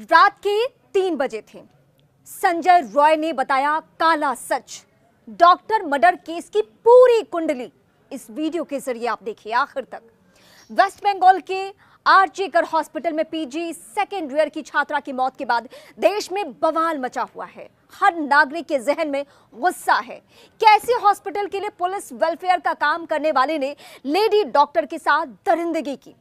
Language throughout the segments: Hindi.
रात के तीन बजे थे संजय रॉय ने बताया काला सच डॉक्टर मर्डर केस की पूरी कुंडली इस वीडियो के जरिए आप देखिए आखिर तक वेस्ट बंगाल के आर चेकर हॉस्पिटल में पीजी सेकेंड ईयर की छात्रा की मौत के बाद देश में बवाल मचा हुआ है हर नागरिक के जहन में गुस्सा है कैसे हॉस्पिटल के लिए पुलिस वेलफेयर का काम करने वाले ने लेडी डॉक्टर के साथ दरिंदगी की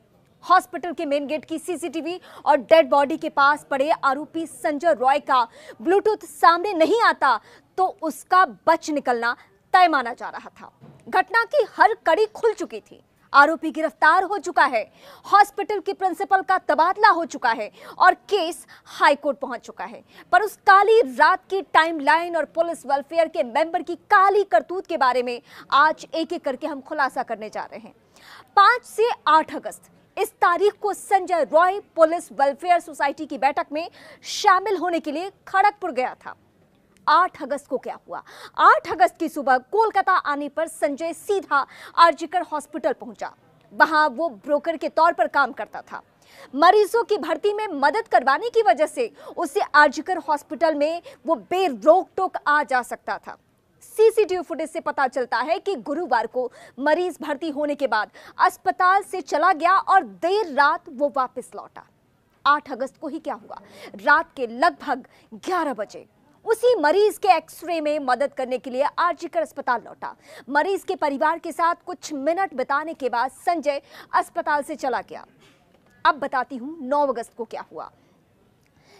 हॉस्पिटल के मेन गेट की सीसीटीवी और डेड बॉडी के पास पड़े आरोपी संजय रॉय का ब्लूटूथ सामने नहीं आता तो उसका बच निकलना तय माना जा रहा था घटना की हर कड़ी खुल चुकी थी आरोपी गिरफ्तार हो चुका है हॉस्पिटल के प्रिंसिपल का तबादला हो चुका है और केस हाईकोर्ट पहुंच चुका है पर उस काली रात की टाइमलाइन और पुलिस वेलफेयर के मेंबर की काली करतूत के बारे में आज एक एक करके हम खुलासा करने जा रहे हैं पांच से आठ अगस्त इस तारीख को Sanjay Roy police welfare society की बैठक में शामिल होने के लिए खड़गपुर गया था 8 अगस्त को क्या हुआ 8 अगस्त की सुबह कोलकाता आने पर संजय सीधा आरजीकर हॉस्पिटल पहुंचा वहां वो ब्रोकर के तौर पर काम करता था मरीजों की भर्ती में मदद करवाने की वजह से उसे आरजीकर हॉस्पिटल में वो बेरोक टोक आ जा सकता था सीसीटीवी फुटेज से पता चलता है कि गुरुवार को मरीज भर्ती होने के बाद अस्पताल से चला गया और देर रात वो वापस लौटा 8 अगस्त को ही क्या हुआ रात के लगभग 11 बजे उसी मरीज के एक्सरे में मदद करने के लिए आरजीकर अस्पताल लौटा मरीज के परिवार के साथ कुछ मिनट बिताने के बाद संजय अस्पताल से चला गया अब बताती हूँ नौ अगस्त को क्या हुआ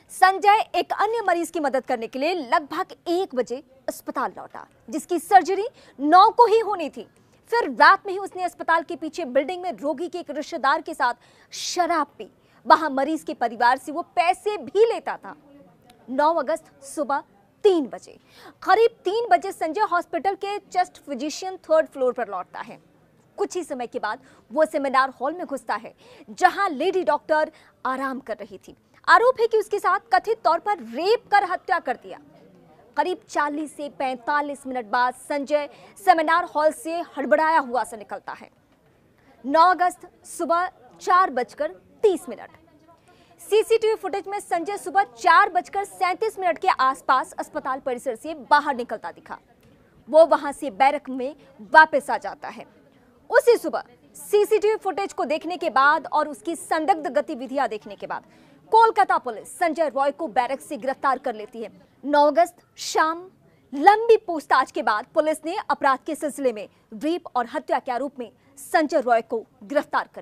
संजय एक अन्य मरीज की मदद करने के लिए लगभग एक बजे अस्पताल लौटा जिसकी सर्जरी नौ को ही होनी थी फिर रात में ही उसने अस्पताल के पीछे बिल्डिंग में रोगी के एक रिश्तेदार के साथ शराब पी वहां मरीज के परिवार से वो पैसे भी लेता था 9 अगस्त सुबह तीन बजे करीब तीन बजे संजय हॉस्पिटल के चेस्ट फिजिशियन थर्ड फ्लोर पर लौटता है कुछ ही समय के बाद वो सेमिनार हॉल में घुसता है जहां लेडी डॉक्टर आराम कर रही थी आरोप है कि उसके साथ कथित तौर पर रेप कर हत्या कर दिया करीब 40 से 45 मिनट बाद संजय सेमिनार हॉल से हड़बड़ाया हुआ से निकलता है 9 अगस्त सुबह चार बजकर तीस मिनट सीसीटीवी फुटेज में संजय सुबह चार बजकर सैंतीस मिनट के आसपास अस्पताल परिसर से बाहर निकलता दिखा वो वहां से बैरक में वापस आ जाता है उसी सुबह सीसीटीवी फुटेज को देखने के बाद और उसकी संदिग्ध गतिविधियां देखने के बाद कोलकाता पुलिस संजय रॉय को बैरक से गिरफ्तार कर लेती है 9 अगस्त शाम लंबी पूछताछ के बाद पुलिस ने अपराध के सिलसिले में रेप और हत्या के आरोप में संजय रॉय को गिरफ्तार कर